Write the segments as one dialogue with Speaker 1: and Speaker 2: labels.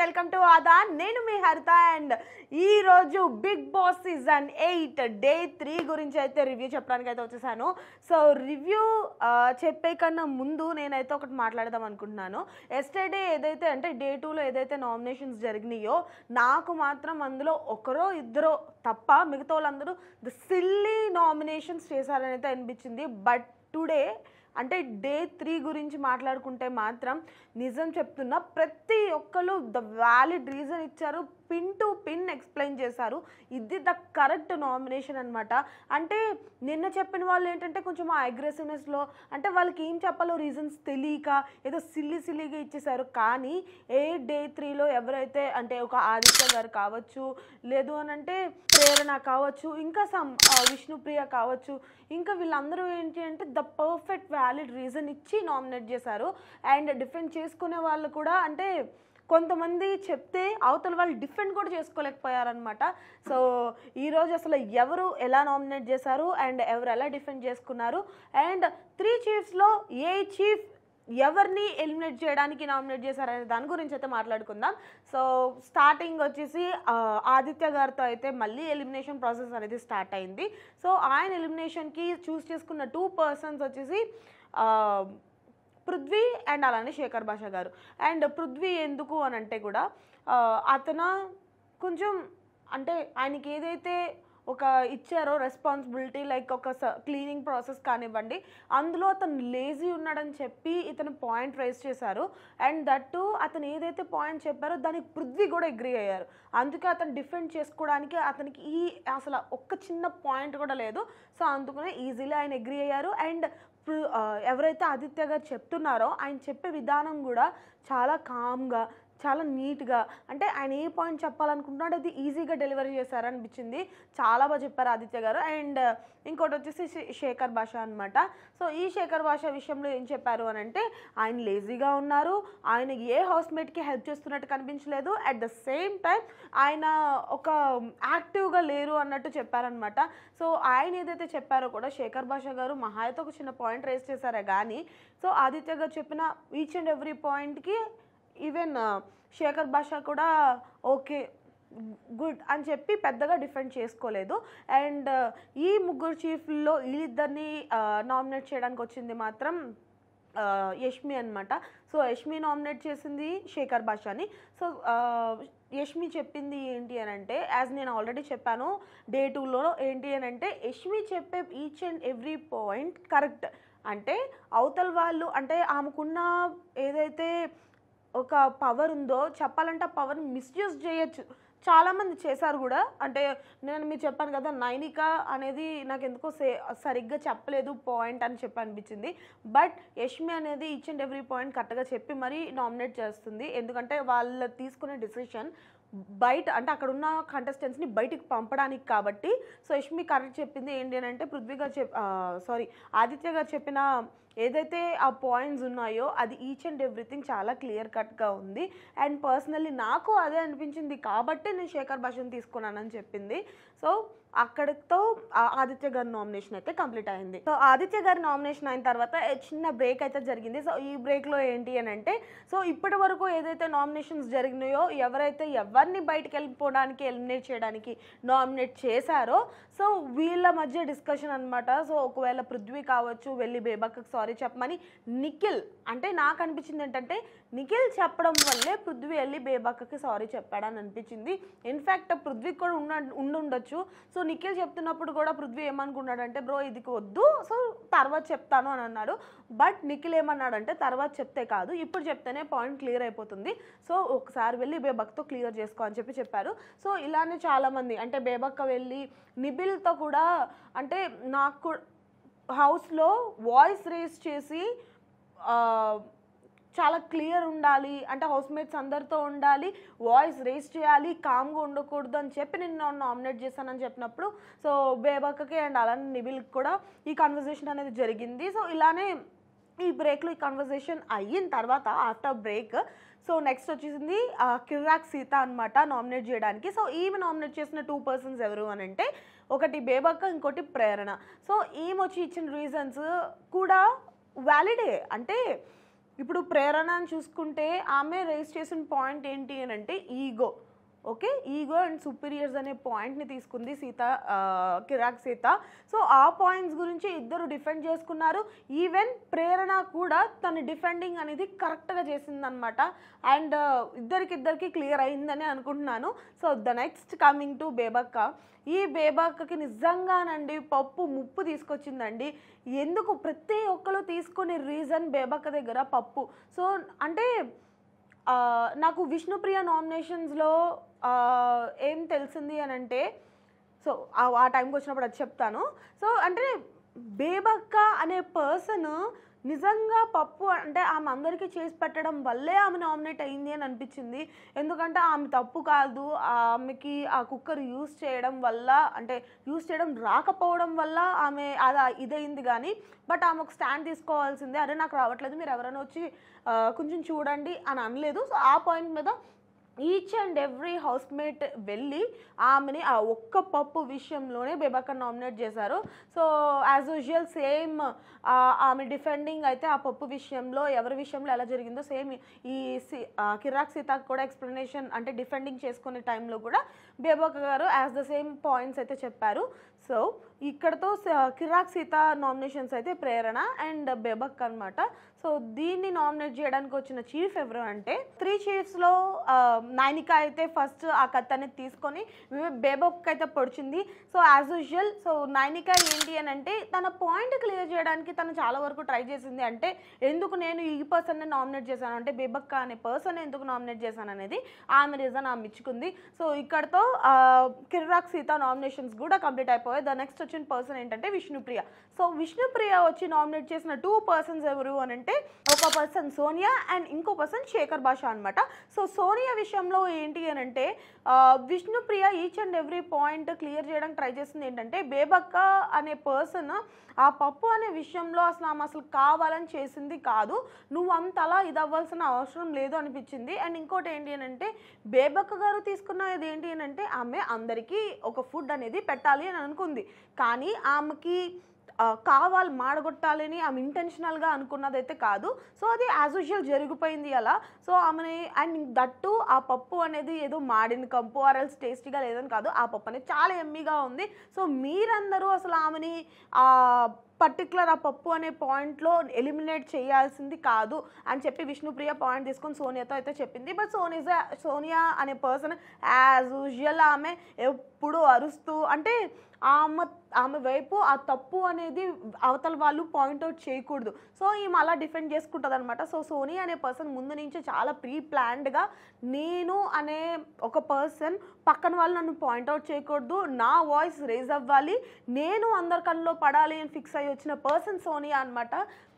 Speaker 1: welcome to ఆదాన్ నేను మీ Haritha and ఈరోజు Bigg Boss season eight day three గురించి అయితే రివ్యూ చెప్పడానికి అయితే వచ్చేసాను సో రివ్యూ చెప్పే కన్నా ముందు నేనైతే ఒకటి మాట్లాడదాం అనుకుంటున్నాను ఎస్టర్డే ఏదైతే అంటే డే టూలో ఏదైతే నామినేషన్స్ జరిగినాయో నాకు మాత్రం అందులో ఒకరో ఇద్దరో తప్ప మిగతా వాళ్ళందరూ ద సిల్లీ నామినేషన్స్ చేశారని అయితే అనిపించింది బట్ టుడే అంటే డే త్రీ గురించి మాట్లాడుకుంటే మాత్రం నిజం చెప్తున్నా ప్రతి ఒక్కరు ద వ్యాలిడ్ రీజన్ ఇచ్చారు పిన్ టు పిన్ ఎక్స్ప్లెయిన్ చేశారు ఇది ద కరెక్ట్ నామినేషన్ అనమాట అంటే నిన్న చెప్పిన వాళ్ళు ఏంటంటే కొంచెం ఆ అగ్రెసివ్నెస్లో అంటే వాళ్ళకి ఏం చెప్పాలో రీజన్స్ తెలియక ఏదో సిల్లి సిల్లిగా ఇచ్చేసారు కానీ ఏ డే త్రీలో ఎవరైతే అంటే ఒక ఆదిత్య గారు కావచ్చు లేదు అని అంటే ప్రేరణ కావచ్చు ఇంకా సమ్ విష్ణుప్రియ కావచ్చు ఇంకా వీళ్ళందరూ ఏంటి అంటే ద పర్ఫెక్ట్ వ్యాలిడ్ రీజన్ ఇచ్చి నామినేట్ చేశారు అండ్ డిఫెండ్ చేసుకునే వాళ్ళు కూడా అంటే కొంతమంది చెప్తే అవతల వాళ్ళు డిఫెండ్ కూడా చేసుకోలేకపోయారనమాట సో ఈరోజు అసలు ఎవరు ఎలా నామినేట్ చేశారు అండ్ ఎవరు ఎలా డిఫెండ్ చేసుకున్నారు అండ్ త్రీ చీఫ్స్లో ఏ చీఫ్ ఎవరిని ఎలిమినేట్ చేయడానికి నామినేట్ చేశారనే దాని గురించి అయితే మాట్లాడుకుందాం సో స్టార్టింగ్ వచ్చేసి ఆదిత్య గారితో అయితే మళ్ళీ ఎలిమినేషన్ ప్రాసెస్ అనేది స్టార్ట్ అయింది సో ఆయన ఎలిమినేషన్కి చూస్ చేసుకున్న టూ పర్సన్స్ వచ్చేసి పృథ్వీ అండ్ అలానే శేఖర్ భాష గారు అండ్ పృథ్వీ ఎందుకు అని అంటే కూడా అతను కొంచెం అంటే ఆయనకి ఏదైతే ఒక ఇచ్చారో రెస్పాన్సిబిలిటీ లైక్ ఒక క్లీనింగ్ ప్రాసెస్ కానివ్వండి అందులో అతను లేజీ ఉన్నాడని చెప్పి ఇతను పాయింట్ రైజ్ చేశారు అండ్ దట్టు అతను ఏదైతే పాయింట్ చెప్పారో దానికి పృథ్వీ కూడా అగ్రి అయ్యారు అందుకే అతను డిఫెండ్ చేసుకోవడానికి అతనికి ఈ అసలు ఒక్క చిన్న పాయింట్ కూడా లేదు సో అందుకనే ఈజీలీ ఆయన అగ్రి అయ్యారు అండ్ ఎవరైతే ఆదిత్య గారు చెప్తున్నారో ఆయన చెప్పే విధానం కూడా చాలా కామ్గా చాలా నీట్గా అంటే ఆయన ఏ పాయింట్ చెప్పాలనుకుంటున్నాడు అది ఈజీగా డెలివరీ చేశారనిపించింది చాలా బాగా చెప్పారు ఆదిత్య గారు అండ్ ఇంకోటి వచ్చేసి శేఖర్ భాష అనమాట సో ఈ శేఖర్ భాష విషయంలో ఏం చెప్పారు అని అంటే ఆయన లేజీగా ఉన్నారు ఆయన ఏ హౌస్ మేట్కి హెల్ప్ చేస్తున్నట్టు కనిపించలేదు అట్ ద సేమ్ టైం ఆయన ఒక యాక్టివ్గా లేరు అన్నట్టు చెప్పారనమాట సో ఆయన ఏదైతే చెప్పారో కూడా శేఖర్ భాష గారు మహాయతో ఒక చిన్న పాయింట్ రేస్ చేశారా కానీ సో ఆదిత్య గారు చెప్పిన ఈచ్ అండ్ ఎవ్రీ పాయింట్కి ఈవెన్ శేఖర్ భాష కూడా ఓకే గుడ్ అని చెప్పి పెద్దగా డిఫెండ్ చేసుకోలేదు అండ్ ఈ ముగ్గురు చీఫ్లో వీళ్ళిద్దరిని నామినేట్ చేయడానికి వచ్చింది మాత్రం యష్మి అనమాట సో యష్మి నామినేట్ చేసింది శేఖర్ భాషాని సో యష్మి చెప్పింది ఏంటి అని అంటే యాజ్ నేను ఆల్రెడీ చెప్పాను డే టూలో ఏంటి అని అంటే యష్మి చెప్పే each and every point correct అంటే అవతల వాళ్ళు అంటే ఆమెకున్న ఏదైతే ఒక పవర్ ఉందో చెప్పాలంటే ఆ పవర్ని మిస్యూజ్ చేయొచ్చు చాలామంది చేశారు కూడా అంటే నేను మీరు చెప్పాను కదా నైనిక అనేది నాకు ఎందుకో సే సరిగ్గా చెప్పలేదు పాయింట్ అని చెప్పి అనిపించింది బట్ యష్మి అనేది ఈచ్ అండ్ ఎవ్రీ పాయింట్ కరెక్ట్గా చెప్పి మరీ నామినేట్ చేస్తుంది ఎందుకంటే వాళ్ళు తీసుకునే డిసిషన్ బయట అంటే అక్కడ ఉన్న కంటెస్టెంట్స్ని బయటికి పంపడానికి కాబట్టి సో యష్మి కరెక్ట్ చెప్పింది ఏంటి అని అంటే పృథ్వీ గారు చెప్ సారీ ఆదిత్య గారు చెప్పిన ఏదైతే ఆ పాయింట్స్ ఉన్నాయో అది ఈచ్ అండ్ ఎవ్రీథింగ్ చాలా క్లియర్ కట్గా ఉంది అండ్ పర్సనల్లీ నాకు అదే అనిపించింది కాబట్టే నేను శేఖర్ భాషను తీసుకున్నానని చెప్పింది సో అక్కడితో ఆదిత్య గారి నామినేషన్ అయితే కంప్లీట్ అయింది సో ఆదిత్య గారి నామినేషన్ అయిన తర్వాత చిన్న బ్రేక్ అయితే జరిగింది సో ఈ బ్రేక్లో ఏంటి అని అంటే సో ఇప్పటి వరకు ఏదైతే నామినేషన్స్ జరిగినాయో ఎవరైతే ఎవరిని బయటకు వెళ్ళిపోవడానికి ఎలిమినేట్ చేయడానికి నామినేట్ చేశారో సో వీళ్ళ మధ్య డిస్కషన్ అనమాట సో ఒకవేళ పృథ్వీ కావచ్చు వెళ్ళి బేబక్కకి సారీ చెప్పమని నిఖిల్ అంటే నాకు అనిపించింది ఏంటంటే నిఖిల్ చెప్పడం వల్లే పృథ్వీ వెళ్ళి బేబాక్కకి సారీ చెప్పాడని అనిపించింది ఇన్ఫ్యాక్ట్ పృథ్వీకి కూడా ఉన్న ఉండుండొచ్చు సో నిఖిల్ చెప్తున్నప్పుడు కూడా పృథ్వీ ఏమనుకున్నాడంటే బ్రో ఇది వద్దు సో తర్వాత చెప్తాను అని అన్నాడు బట్ నిఖిల్ ఏమన్నాడంటే తర్వాత చెప్తే కాదు ఇప్పుడు చెప్తేనే పాయింట్ క్లియర్ అయిపోతుంది సో ఒకసారి వెళ్ళి బేబక్తో క్లియర్ చేసుకో అని చెప్పి చెప్పారు సో ఇలానే చాలామంది అంటే బేబక్క వెళ్ళి నిబిల్తో కూడా అంటే నాకు హౌస్లో వాయిస్ రేస్ చేసి చాలా క్లియర్ ఉండాలి అంటే హౌస్ మేట్స్ అందరితో ఉండాలి వాయిస్ రేస్ చేయాలి కామ్గా ఉండకూడదు అని చెప్పి నిన్న నామినేట్ చేశానని చెప్పినప్పుడు సో బేబక్కకి అండ్ అలానే నిబిల్కి కూడా ఈ కన్వర్జేషన్ అనేది జరిగింది సో ఇలానే ఈ బ్రేక్లో ఈ కన్వర్జేషన్ అయిన తర్వాత ఆఫ్టర్ బ్రేక్ సో నెక్స్ట్ వచ్చేసింది కిర్రాక్ సీత అనమాట నామినేట్ చేయడానికి సో ఈమె నామినేట్ చేసిన టూ పర్సన్స్ ఎవరు అని అంటే ఒకటి బేబక్క ఇంకోటి ప్రేరణ సో ఈమె వచ్చి ఇచ్చిన రీజన్స్ కూడా వ్యాలిడే అంటే ఇప్పుడు ప్రేరణను చూసుకుంటే ఆమె రేస్ చేసిన పాయింట్ ఏంటి అని అంటే ego okay ego and superiors అనే పాయింట్ని తీసుకుంది సీత కిరాక్ సీత సో ఆ పాయింట్స్ గురించి ఇద్దరు డిఫెండ్ చేసుకున్నారు ఈవెన్ ప్రేరణ కూడా తన డిఫెండింగ్ అనేది కరెక్ట్గా చేసిందనమాట అండ్ ఇద్దరికిద్దరికి క్లియర్ అయిందని అనుకుంటున్నాను so the next coming to Bebakka ఈ బేబక్కకి నిజంగానండి పప్పు ముప్పు తీసుకొచ్చిందండి ఎందుకు ప్రతి ఒక్కరు తీసుకునే రీజన్ బేబక్క దగ్గర పప్పు సో అంటే నాకు విష్ణుప్రియ నామినేషన్స్లో ఏం తెలిసింది అని అంటే సో ఆ టైంకి వచ్చినప్పుడు అది చెప్తాను సో అంటే బేబక్క అనే పర్సన్ నిజంగా పప్పు అంటే ఆమె అందరికీ చేసి పెట్టడం వల్లే ఆమె నామినేట్ అయింది అని అనిపించింది ఎందుకంటే ఆమె తప్పు కాదు ఆమెకి ఆ కుక్కర్ యూస్ చేయడం వల్ల అంటే యూస్ చేయడం రాకపోవడం వల్ల ఆమె అది ఇదైంది కానీ బట్ ఆమె ఒక స్టాండ్ తీసుకోవాల్సిందే అరే నాకు రావట్లేదు మీరు ఎవరైనా వచ్చి కొంచెం చూడండి అని అనలేదు సో ఆ పాయింట్ మీద ఈచ్ అండ్ ఎవ్రీ హౌస్మేట్ వెళ్ళి ఆమెని ఆ ఒక్క పప్పు విషయంలోనే బేబాకర్ నామినేట్ చేశారు సో యాజ్ యూజువల్ సేమ్ ఆమె డిఫెండింగ్ అయితే ఆ పప్పు విషయంలో ఎవరి విషయంలో ఎలా జరిగిందో సేమ్ ఈ కిరాక్ సీతాకు కూడా ఎక్స్ప్లెనేషన్ అంటే డిఫెండింగ్ చేసుకునే టైంలో కూడా బేబక్క గారు యాజ్ ద సేమ్ పాయింట్స్ అయితే చెప్పారు సో ఇక్కడతో కిరాక్ సీత నామినేషన్స్ అయితే ప్రేరణ అండ్ బేబక్ అనమాట సో దీన్ని నామినేట్ చేయడానికి వచ్చిన చీఫ్ ఎవరు అంటే త్రీ చీఫ్స్లో నైనిక అయితే ఫస్ట్ ఆ కథ అనేది తీసుకొని బేబోక్ అయితే పొడిచింది so as usual so Nainika ఏంటి అని అంటే తన పాయింట్ క్లియర్ చేయడానికి తను చాలా వరకు ట్రై చేసింది అంటే ఎందుకు నేను ఈ పర్సన్ని నామినేట్ చేశాను అంటే బేబక్క అనే పర్సన్ ఎందుకు నామినేట్ చేశాను అనేది ఆమె రీజన్ ఆమె ఇచ్చుకుంది సో ఇక్కడతో కిర్రాక్ సీత నామినేషన్స్ కూడా కంప్లీట్ అయిపోయాయి ద నెక్స్ట్ వచ్చిన పర్సన్ ఏంటంటే విష్ణుప్రియ సో విష్ణుప్రియ వచ్చి నామినేట్ చేసిన టూ పర్సన్స్ ఎవరు అని అంటే అంటే ఒక పర్సన్ సోనియా అండ్ ఇంకో పర్సన్ శేఖర్ భాష అనమాట సో సోనియా విషయంలో ఏంటి అని అంటే Vishnupriya each and every point clear చేయడానికి ట్రై చేసింది ఏంటంటే బేబక్క అనే పర్సన్ ఆ పప్పు అనే విషయంలో అసలు ఆమె అసలు కావాలని చేసింది కాదు నువ్వు అంతలా ఇది అవ్వాల్సిన అవసరం లేదు అనిపించింది అండ్ ఇంకోటి ఏంటి అని అంటే బేబక్క గారు తీసుకున్న ఇది ఏంటి అని అంటే ఆమె అందరికీ ఒక ఫుడ్ అనేది పెట్టాలి అని అనుకుంది కానీ ఆమెకి కావాలి మాడగొట్టాలని ఆమె ఇంటెన్షనల్గా అనుకున్నదైతే కాదు సో అది యాజ్ యూజువల్ జరిగిపోయింది అలా సో ఆమెని అండ్ దట్టు ఆ పప్పు అనేది ఏదో మాడిన కంపు ఆర్ఎల్స్ టేస్టీగా లేదని కాదు ఆ పప్పు అనేది చాలా ఎమ్మీగా ఉంది సో మీరందరూ అసలు ఆమెని పర్టికులర్ ఆ పప్పు అనే పాయింట్లో ఎలిమినేట్ చేయాల్సింది కాదు అని చెప్పి విష్ణుప్రియ పాయింట్ తీసుకొని సోనియాతో అయితే చెప్పింది బట్ సోనియా సోనియా అనే పర్సన్ యాజ్ యూజువల్ ఆమె ఎప్పుడు అరుస్తూ అంటే ఆమె ఆమె వైపు ఆ తప్పు అనేది అవతల వాళ్ళు పాయింట్అవుట్ చేయకూడదు సో ఈమె అలా డిఫెండ్ చేసుకుంటుంది అనమాట సో సోనీ అనే పర్సన్ ముందు నుంచి చాలా ప్రీ ప్లాన్డ్గా నేను అనే ఒక పర్సన్ పక్కన వాళ్ళు నన్ను పాయింట్అవుట్ చేయకూడదు నా వాయిస్ రేజ్ అవ్వాలి నేను అందరి కళ్ళలో పడాలి అని ఫిక్స్ అయ్యి వచ్చిన పర్సన్ సోనియా అనమాట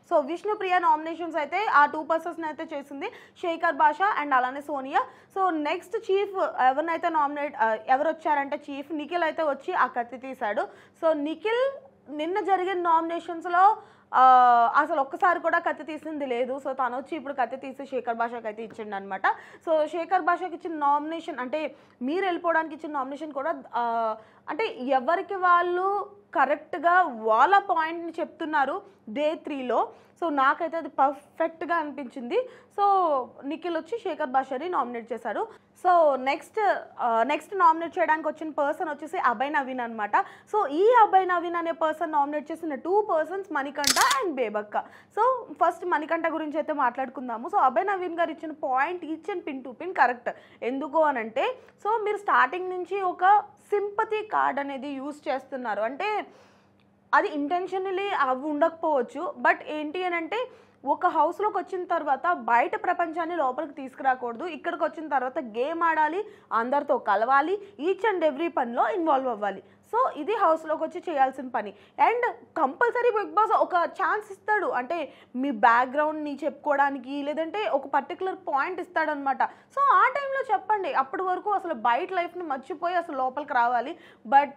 Speaker 1: సో విష్ణుప్రియ నామినేషన్స్ అయితే ఆ టూ పర్సన్స్ని అయితే చేసింది శేఖర్ బాషా అండ్ అలానే సోనియా సో నెక్స్ట్ చీఫ్ ఎవరినైతే నామినేట్ ఎవరు వచ్చారంటే చీఫ్ నిఖిల్ అయితే వచ్చి ఆ కత్తి తీశాడు సో నిఖిల్ నిన్న జరిగిన నామినేషన్స్లో అసలు ఒక్కసారి కూడా కత్తి తీసింది లేదు సో తను వచ్చి ఇప్పుడు కత్తి తీసి శేఖర్ భాషకి అయితే ఇచ్చిండు అనమాట సో శేఖర్ భాషకి ఇచ్చిన నామినేషన్ అంటే మీరు వెళ్ళిపోవడానికి ఇచ్చిన నామినేషన్ కూడా అంటే ఎవరికి వాళ్ళు కరెక్ట్గా వాళ్ళ పాయింట్ని చెప్తున్నారు డే త్రీలో సో నాకైతే అది పర్ఫెక్ట్గా అనిపించింది సో నిఖిల్ వచ్చి శేఖర్ భాషని నామినేట్ చేశాడు సో నెక్స్ట్ నెక్స్ట్ నామినేట్ చేయడానికి వచ్చిన పర్సన్ వచ్చేసి అభయ్ నవీన్ అనమాట సో ఈ అభయ్ నవీన్ అనే పర్సన్ నామినేట్ చేసిన two persons Manikanta and Bebakka so first Manikanta గురించి అయితే మాట్లాడుకుందాము సో అభయ్ నవీన్ గారు ఇచ్చిన point and pin to pin correct ఎందుకు అనంటే సో మీరు స్టార్టింగ్ నుంచి ఒక సింపతి కార్డ్ అనేది యూజ్ చేస్తున్నారు అంటే అది ఇంటెన్షనలీ అవి ఉండకపోవచ్చు బట్ ఏంటి అని అంటే ఒక హౌస్లోకి వచ్చిన తర్వాత బయట ప్రపంచాన్ని లోపలికి తీసుకురాకూడదు ఇక్కడికి వచ్చిన తర్వాత గేమ్ ఆడాలి అందరితో కలవాలి ఈచ్ అండ్ ఎవ్రీ పనిలో ఇన్వాల్వ్ అవ్వాలి సో ఇది హౌస్లోకి వచ్చి చేయాల్సిన పని అండ్ కంపల్సరీ బిగ్ బాస్ ఒక ఛాన్స్ ఇస్తాడు అంటే మీ బ్యాక్గ్రౌండ్ని చెప్పుకోవడానికి లేదంటే ఒక పర్టికులర్ పాయింట్ ఇస్తాడనమాట సో ఆ టైంలో చెప్పండి అప్పటి వరకు అసలు బయట లైఫ్ని మర్చిపోయి అసలు లోపలికి రావాలి బట్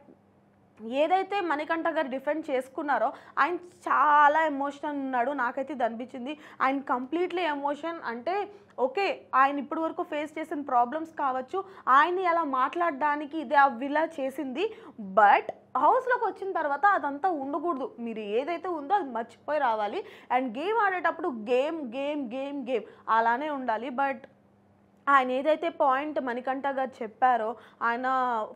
Speaker 1: ఏదైతే మణికంఠ గారు డిఫెండ్ చేసుకున్నారో ఆయన చాలా ఎమోషనల్ ఉన్నాడు నాకైతే ఇది అనిపించింది ఆయన కంప్లీట్లీ ఎమోషన్ అంటే ఓకే ఆయన ఇప్పటి వరకు ఫేస్ చేసిన ప్రాబ్లమ్స్ కావచ్చు ఆయన్ని అలా మాట్లాడడానికి ఇది అవిలా చేసింది బట్ హౌస్లోకి వచ్చిన తర్వాత అదంతా ఉండకూడదు మీరు ఏదైతే ఉందో అది మర్చిపోయి రావాలి అండ్ గేమ్ ఆడేటప్పుడు గేమ్ గేమ్ గేమ్ గేమ్ అలానే ఉండాలి బట్ ఆయన ఏదైతే పాయింట్ మణికంఠ గారు చెప్పారో ఆయన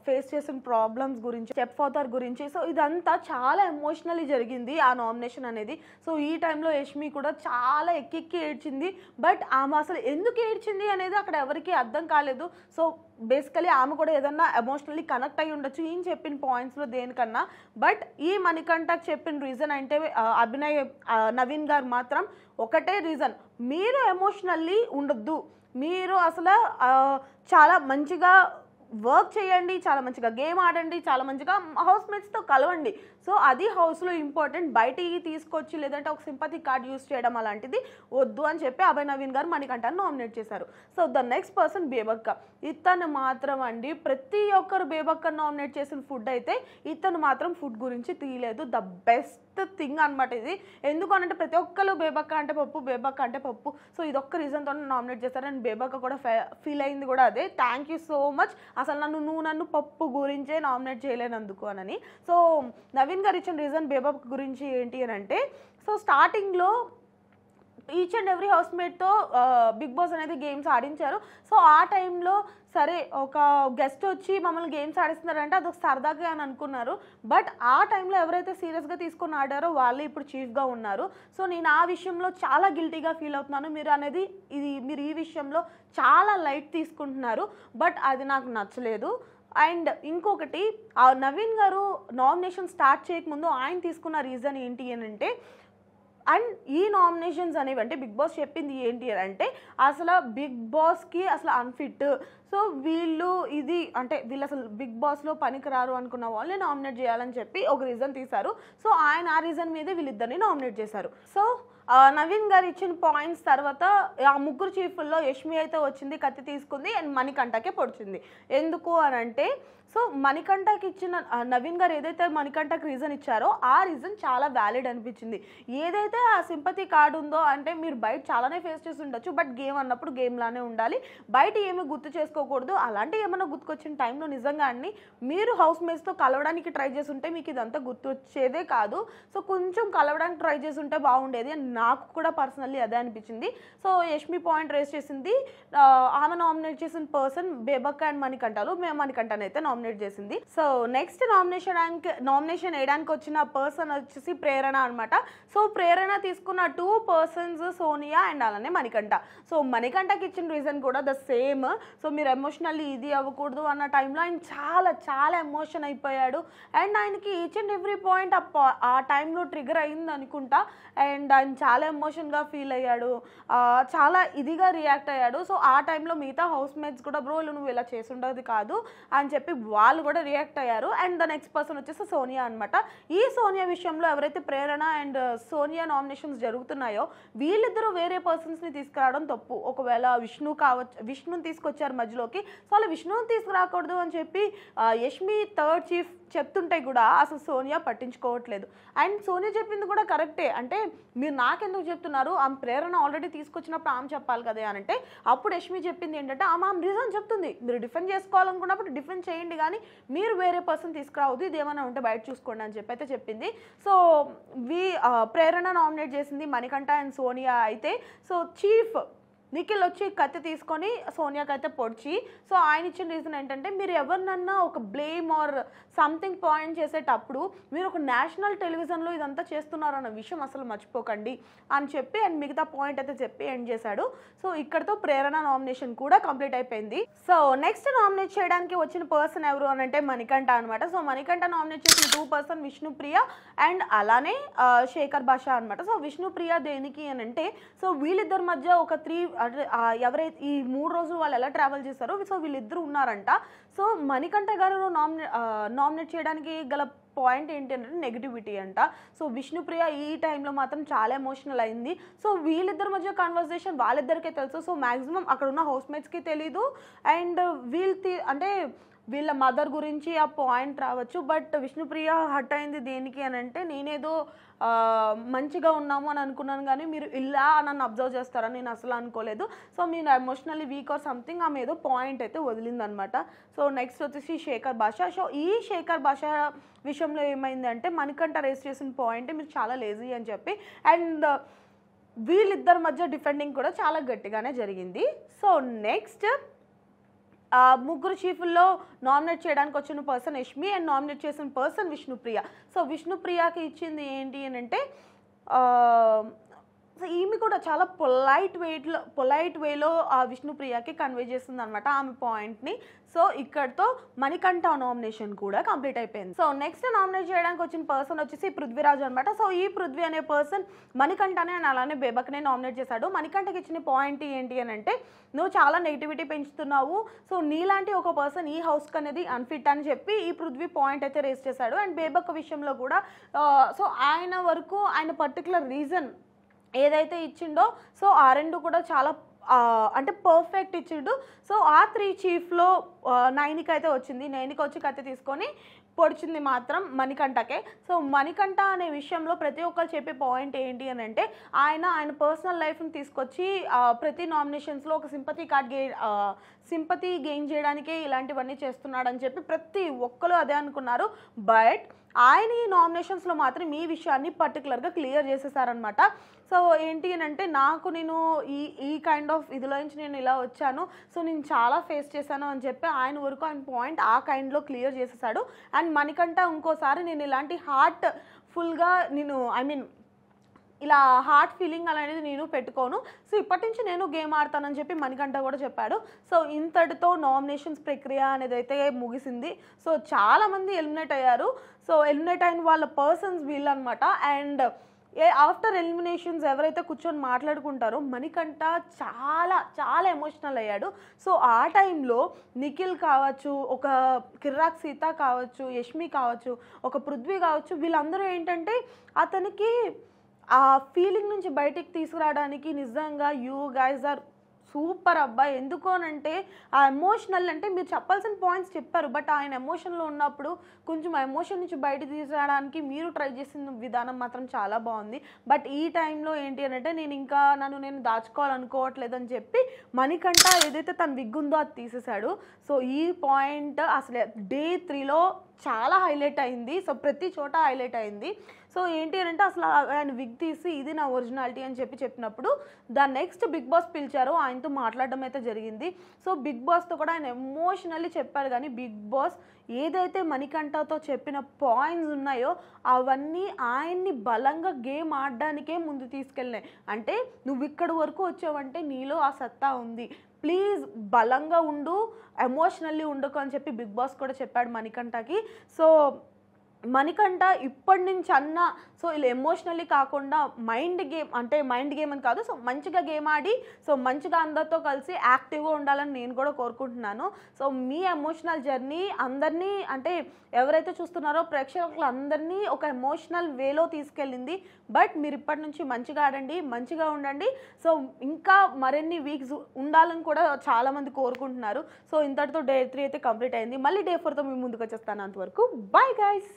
Speaker 1: ఫేస్ చేసిన ప్రాబ్లమ్స్ గురించి స్టెప్ ఫాదర్ గురించి సో ఇదంతా చాలా ఎమోషనలీ జరిగింది ఆ నామినేషన్ అనేది సో ఈ టైంలో యష్మి కూడా చాలా ఎక్కెక్కి ఏడ్చింది బట్ ఆమె అసలు ఎందుకు ఏడ్చింది అనేది అక్కడ ఎవరికి అర్థం కాలేదు సో బేసికలీ ఆమె కూడా ఏదన్నా ఎమోషనల్లీ కనెక్ట్ అయ్యి ఉండొచ్చు ఈయన చెప్పిన పాయింట్స్లో దేనికన్నా బట్ ఈ మణికంఠకు చెప్పిన రీజన్ అంటే అభినయ్ నవీన్ గారు మాత్రం ఒకటే రీజన్ మీరు ఎమోషనల్లీ ఉండొద్దు మీరు అసలు చాలా మంచిగా వర్క్ చేయండి చాలా మంచిగా గేమ్ ఆడండి చాలా మంచిగా హౌస్ మేట్స్తో కలవండి సో అది హౌస్లో ఇంపార్టెంట్ బయటికి తీసుకొచ్చి లేదంటే ఒక సింపతి కార్డ్ యూస్ చేయడం అలాంటిది వద్దు అని చెప్పి అభయ్ నవీన్ గారు మణికంఠాన్ని నామినేట్ చేశారు so the next person Bebakka ఇతను మాత్రం అండి ప్రతి ఒక్కరు బేబక్క నామినేట్ చేసిన ఫుడ్ అయితే ఇతను మాత్రం ఫుడ్ గురించి తీయలేదు ద బెస్ట్ థింగ్ అనమాట ఇది ఎందుకు అనంటే ప్రతి ఒక్కరు బేబక్క అంటే పప్పు బేబక్క అంటే పప్పు సో ఇది ఒక్క రీజన్తో నామినేట్ చేశారు అండ్ బేబక్క కూడా ఫీల్ అయింది కూడా అదే థ్యాంక్ యూ సో మచ్ అసలు నన్ను నువ్వు నన్ను పప్పు గురించే నామినేట్ చేయలేనందుకు అని సో నవీన్ నితిన్ గారు ఇచ్చిన రీజన్ బేబాబ్ గురించి ఏంటి అని అంటే సో స్టార్టింగ్లో ఈచ్ అండ్ ఎవ్రీ హౌస్ మేట్తో బిగ్ బాస్ అనేది గేమ్స్ ఆడించారు సో ఆ టైంలో సరే ఒక గెస్ట్ వచ్చి మమ్మల్ని గేమ్స్ ఆడిస్తున్నారంటే అదొక సరదాగా అని అనుకున్నారు బట్ ఆ టైంలో ఎవరైతే సీరియస్గా తీసుకుని ఆడారో వాళ్ళే ఇప్పుడు చీఫ్గా ఉన్నారు సో నేను ఆ విషయంలో చాలా గిల్టీగా ఫీల్ అవుతున్నాను మీరు అనేది ఇది మీరు ఈ విషయంలో చాలా లైట్ తీసుకుంటున్నారు బట్ అది నాకు నచ్చలేదు అండ్ ఇంకొకటి ఆ నవీన్ గారు నామినేషన్ స్టార్ట్ చేయకముందు ఆయన తీసుకున్న రీజన్ ఏంటి అని అంటే అండ్ ఈ నామినేషన్స్ అనేవి అంటే బిగ్ బాస్ చెప్పింది ఏంటి అని అంటే అసలు బిగ్ బాస్కి అసలు అన్ఫిట్ సో వీళ్ళు ఇది అంటే వీళ్ళు అసలు బిగ్ బాస్లో పనికిరారు అనుకున్న వాళ్ళని నామినేట్ చేయాలని చెప్పి ఒక రీజన్ తీశారు సో ఆయన ఆ రీజన్ మీదే వీళ్ళిద్దరిని నామినేట్ చేశారు సో నవీన్ గారు ఇచ్చిన పాయింట్స్ తర్వాత ఆ ముగ్గురు చీఫుల్లో యష్మి అయితే వచ్చింది కత్తి తీసుకుంది అండ్ మణికంఠకే పొడిచింది ఎందుకు అని అంటే సో మణికంఠకి ఇచ్చిన నవీన్ గారు ఏదైతే మణికంఠకి రీజన్ ఇచ్చారో ఆ రీజన్ చాలా వ్యాలిడ్ అనిపించింది ఏదైతే ఆ సింపతి కార్డు ఉందో అంటే మీరు బయట చాలానే ఫేస్ చేసి ఉండొచ్చు బట్ గేమ్ అన్నప్పుడు గేమ్లానే ఉండాలి బయట ఏమి గుర్తు చేసుకోకూడదు అలాంటి ఏమైనా గుర్తుకొచ్చిన టైంలో నిజంగా అన్ని మీరు హౌస్ మేట్స్తో కలవడానికి ట్రై చేస్తుంటే మీకు ఇదంతా గుర్తొచ్చేదే కాదు సో కొంచెం కలవడానికి ట్రై చేస్తుంటే బాగుండేది అని నాకు కూడా పర్సనల్లీ అదే అనిపించింది సో యష్మి పాయింట్ రేస్ చేసింది ఆమె నామినేట్ చేసిన పర్సన్ బేబక్క అండ్ మణికంఠాలు మేము మణికంఠనైతే నామినేట్ నామినేట్ చేసింది సో నెక్స్ట్ నామినేషన్ నామినేషన్ వేయడానికి వచ్చిన పర్సన్ వచ్చేసి ప్రేరణ అనమాట సో ప్రేరణ తీసుకున్న టూ పర్సన్స్ సోనియా అండ్ అలానే మణికంఠ సో మణికంఠకి ఇచ్చిన రీజన్ కూడా ద సేమ్ సో మీరు ఎమోషనల్లీ ఇది అవ్వకూడదు అన్న టైంలో ఆయన చాలా చాలా ఎమోషన్ అయిపోయాడు అండ్ ఆయనకి ఈచ్ అండ్ ఎవ్రీ పాయింట్ ఆ టైంలో ట్రిగర్ అయింది అనుకుంటా అండ్ ఆయన చాలా ఎమోషన్గా ఫీల్ అయ్యాడు చాలా ఇదిగా రియాక్ట్ అయ్యాడు సో ఆ టైంలో మిగతా హౌస్ మేట్స్ కూడా బ్రోలు నువ్వు ఇలా చేసి ఉండదు కాదు అని చెప్పి వాళ్ళు కూడా రియాక్ట్ అయ్యారు అండ్ ద నెక్స్ట్ పర్సన్ వచ్చేసి సోనియా అనమాట ఈ సోనియా విషయంలో ఎవరైతే ప్రేరణ అండ్ సోనియా నామినేషన్స్ జరుగుతున్నాయో వీళ్ళిద్దరూ వేరే పర్సన్స్ని తీసుకురావడం తప్పు ఒకవేళ విష్ణు కావచ్చు విష్ణుని తీసుకొచ్చారు మధ్యలోకి సో అలా విష్ణుని తీసుకురాకూడదు అని చెప్పి యష్మి థర్డ్ చీఫ్ చెప్తుంటే కూడా అసలు సోనియా పట్టించుకోవట్లేదు అండ్ సోనియా చెప్పింది కూడా కరెక్టే అంటే మీరు నాకెందుకు చెప్తున్నారు ఆమె ప్రేరణ ఆల్రెడీ తీసుకొచ్చినప్పుడు ఆమె చెప్పాలి కదా అని అంటే అప్పుడు యష్మి చెప్పింది ఏంటంటే ఆమె ఆమె రీజన్ చెప్తుంది మీరు డిఫెండ్ చేసుకోవాలనుకున్నప్పుడు డిఫెండ్ చేయండి కానీ మీరు వేరే పర్సన్ తీసుకురావద్దు ఇదేమైనా ఉంటే బయట చూసుకోండి అని చెప్పి అయితే చెప్పింది సో వి ప్రేరణ నామినేట్ చేసింది మణికంఠ అండ్ సోనియా అయితే సో చీఫ్ నిఖిల్ వచ్చి కత్తి తీసుకొని సోనియాకి అయితే పొడిచి సో ఆయన ఇచ్చిన రీజన్ ఏంటంటే మీరు ఎవరినన్నా ఒక బ్లేమ్ ఆర్ సంథింగ్ పాయింట్ చేసేటప్పుడు మీరు ఒక నేషనల్ టెలివిజన్లో ఇదంతా చేస్తున్నారు అన్న విషయం అసలు మర్చిపోకండి అని చెప్పి అండ్ మిగతా పాయింట్ అయితే చెప్పి ఎండ్ చేశాడు సో ఇక్కడతో ప్రేరణ నామినేషన్ కూడా కంప్లీట్ అయిపోయింది సో నెక్స్ట్ నామినేట్ చేయడానికి వచ్చిన పర్సన్ ఎవరు అని అంటే మణికంఠ అనమాట సో మణికంఠ నామినేట్ చేసిన టూ పర్సన్ విష్ణుప్రియ అండ్ అలానే శేఖర్ భాష అనమాట సో విష్ణుప్రియ దేనికి అని అంటే సో వీళ్ళిద్దరి మధ్య ఒక త్రీ ఎవరైతే ఈ మూడు రోజులు వాళ్ళు ఎలా ట్రావెల్ చేస్తారో సో వీళ్ళిద్దరు ఉన్నారంట సో మణికంఠ గారు నామినే నామినేట్ చేయడానికి గల పాయింట్ ఏంటి అంటే నెగిటివిటీ అంట సో విష్ణుప్రియ ఈ టైంలో మాత్రం చాలా ఎమోషనల్ అయింది సో వీళ్ళిద్దరి మధ్య కన్వర్సేషన్ వాళ్ళిద్దరికే తెలుసు సో మ్యాక్సిమం అక్కడ ఉన్న హౌస్ మేట్స్కి తెలీదు అండ్ వీళ్ళు అంటే వీళ్ళ మదర్ గురించి ఆ పాయింట్ రావచ్చు బట్ విష్ణుప్రియ హట్ అయింది దేనికి అని అంటే నేనేదో మంచిగా ఉన్నాము అని అనుకున్నాను కానీ మీరు ఇలా నన్ను అబ్జర్వ్ చేస్తారని నేను అసలు అనుకోలేదు సో మీరు ఎమోషనల్లీ వీక్ ఆర్ సంథింగ్ ఆమె ఏదో పాయింట్ అయితే వదిలిందనమాట సో నెక్స్ట్ వచ్చేసి శేఖర్ భాష సో ఈ శేఖర్ భాష విషయంలో ఏమైందంటే మనకంట రేస్ చేసిన పాయింట్ మీరు చాలా లేజీ అని చెప్పి అండ్ వీళ్ళిద్దరి మధ్య డిఫెండింగ్ కూడా చాలా గట్టిగానే జరిగింది సో నెక్స్ట్ ముగ్గురు చీఫ్ల్లో నామినేట్ చేయడానికి వచ్చిన పర్సన్ యష్మి అండ్ నామినేట్ చేసిన పర్సన్ విష్ణుప్రియ సో విష్ణుప్రియకి ఇచ్చింది ఏంటి అని అంటే ఈమె కూడా చాలా పొలైట్ వేలో పొలైట్ వేలో ఆ విష్ణుప్రియకి కన్వే చేస్తుంది అనమాట ఆమె పాయింట్ని సో ఇక్కడతో మణికంఠ నామినేషన్ కూడా కంప్లీట్ అయిపోయింది సో నెక్స్ట్ నామినేట్ చేయడానికి వచ్చిన పర్సన్ వచ్చేసి పృథ్వీరాజ్ అనమాట సో ఈ పృథ్వీ అనే పర్సన్ మణికంఠనే అని అలానే బేబక్నే నామినేట్ చేశాడు మణికంఠకి ఇచ్చిన పాయింట్ ఏంటి అని అంటే నువ్వు చాలా నెగిటివిటీ పెంచుతున్నావు సో నీలాంటి ఒక పర్సన్ ఈ హౌస్కి అనేది అన్ఫిట్ అని చెప్పి ఈ పృథ్వీ పాయింట్ అయితే రేస్ చేశాడు అండ్ బేబక్ విషయంలో కూడా సో ఆయన వరకు ఆయన పర్టికులర్ రీజన్ ఏదైతే ఇచ్చిండో సో ఆ రెండు కూడా చాలా అంటే పర్ఫెక్ట్ ఇచ్చిండు సో ఆ త్రీ చీఫ్లో నైనిక అయితే వచ్చింది నైనిక వచ్చి కత్తి తీసుకొని పొడిచింది మాత్రం మణికంఠకే సో మణికంఠ అనే విషయంలో ప్రతి ఒక్కరు చెప్పే పాయింట్ ఏంటి అని అంటే ఆయన ఆయన పర్సనల్ లైఫ్ని తీసుకొచ్చి ప్రతి నామినేషన్స్లో ఒక సింపతి కార్డ్ గే సింపతి గెయిన్ చేయడానికే ఇలాంటివన్నీ చేస్తున్నాడని చెప్పి ప్రతి ఒక్కరు అదే అనుకున్నారు బట్ ఆయన ఈ నామినేషన్స్లో మాత్రం ఈ విషయాన్ని పర్టికులర్గా క్లియర్ చేసేసారనమాట సో ఏంటి అని అంటే నాకు నేను ఈ ఈ కైండ్ ఆఫ్ ఇదిలో నుంచి నేను ఇలా వచ్చాను సో నేను చాలా ఫేస్ చేశాను అని చెప్పి ఆయన వరకు ఆయన పాయింట్ ఆ కైండ్లో క్లియర్ చేసేసాడు అండ్ మనకంటే ఇంకోసారి నేను ఇలాంటి హార్ట్ ఫుల్గా నేను ఐ మీన్ ఇలా హార్ట్ ఫీలింగ్ అనేది నేను పెట్టుకోను సో ఇప్పటి నుంచి నేను గేమ్ ఆడతానని చెప్పి మణికంఠ కూడా చెప్పాడు సో ఇంతటితో నామినేషన్స్ ప్రక్రియ అనేది అయితే ముగిసింది సో చాలామంది ఎలిమినేట్ అయ్యారు సో ఎలిమినేట్ అయిన వాళ్ళ పర్సన్స్ వీళ్ళనమాట అండ్ ఏ ఆఫ్టర్ ఎలిమినేషన్స్ ఎవరైతే కూర్చొని మాట్లాడుకుంటారో మణికంఠ చాలా చాలా ఎమోషనల్ అయ్యాడు సో ఆ టైంలో నిఖిల్ కావచ్చు ఒక కిర్రాక్ సీత కావచ్చు యష్మి కావచ్చు ఒక పృథ్వీ కావచ్చు వీళ్ళందరూ ఏంటంటే అతనికి ఆ ఫీలింగ్ నుంచి బయటికి తీసుకురావడానికి నిజంగా యూ గైజ్ ఆర్ సూపర్ అబ్బాయి ఎందుకోనంటే ఆ ఎమోషనల్ అంటే మీరు చెప్పాల్సిన పాయింట్స్ చెప్పారు బట్ ఆయన ఎమోషన్లో ఉన్నప్పుడు కొంచెం ఆ ఎమోషన్ నుంచి బయట తీసుకురావడానికి మీరు ట్రై చేసిన విధానం మాత్రం చాలా బాగుంది బట్ ఈ టైంలో ఏంటి అని అంటే నేను ఇంకా నన్ను నేను దాచుకోవాలనుకోవట్లేదు అని చెప్పి మణికంఠ ఏదైతే తన విగ్గుందో అది తీసేశాడు సో ఈ పాయింట్ అసలు డే త్రీలో చాలా హైలైట్ అయింది సో ప్రతి చోట హైలైట్ అయింది సో ఏంటి అని అంటే అసలు ఆయన విగ్ తీసి ఇది నా ఒరిజినాలిటీ అని చెప్పి చెప్పినప్పుడు దా నెక్స్ట్ బిగ్ బాస్ పిలిచారు ఆయనతో మాట్లాడడం అయితే జరిగింది సో బిగ్ బాస్తో కూడా ఆయన ఎమోషనల్లీ చెప్పారు కానీ బిగ్ బాస్ ఏదైతే మణికంఠతో చెప్పిన పాయింట్స్ ఉన్నాయో అవన్నీ ఆయన్ని బలంగా గేమ్ ఆడడానికే ముందు తీసుకెళ్ళినాయి అంటే నువ్వు ఇక్కడి వరకు వచ్చావంటే నీలో ఆ సత్తా ఉంది ప్లీజ్ బలంగా ఉండు ఎమోషనల్లీ ఉండకు అని చెప్పి బిగ్ బాస్ కూడా చెప్పాడు మణికంఠకి సో మనకంట ఇప్పటి నుంచి అన్న సో ఇలా ఎమోషనల్లీ కాకుండా మైండ్ గేమ్ అంటే మైండ్ గేమ్ అని కాదు సో మంచిగా గేమ్ ఆడి సో మంచిగా అందరితో కలిసి యాక్టివ్గా ఉండాలని నేను కూడా కోరుకుంటున్నాను సో మీ ఎమోషనల్ జర్నీ అందరినీ అంటే ఎవరైతే చూస్తున్నారో ప్రేక్షకులు అందరినీ ఒక ఎమోషనల్ వేలో తీసుకెళ్ళింది బట్ మీరు ఇప్పటి నుంచి మంచిగా ఆడండి మంచిగా ఉండండి సో ఇంకా మరిన్ని వీక్స్ ఉండాలని కూడా చాలామంది కోరుకుంటున్నారు సో ఇంతటితో డే త్రీ అయితే కంప్లీట్ అయింది మళ్ళీ డే ఫోర్తో మీ ముందుకు వచ్చేస్తాను అంతవరకు బాయ్ గైస్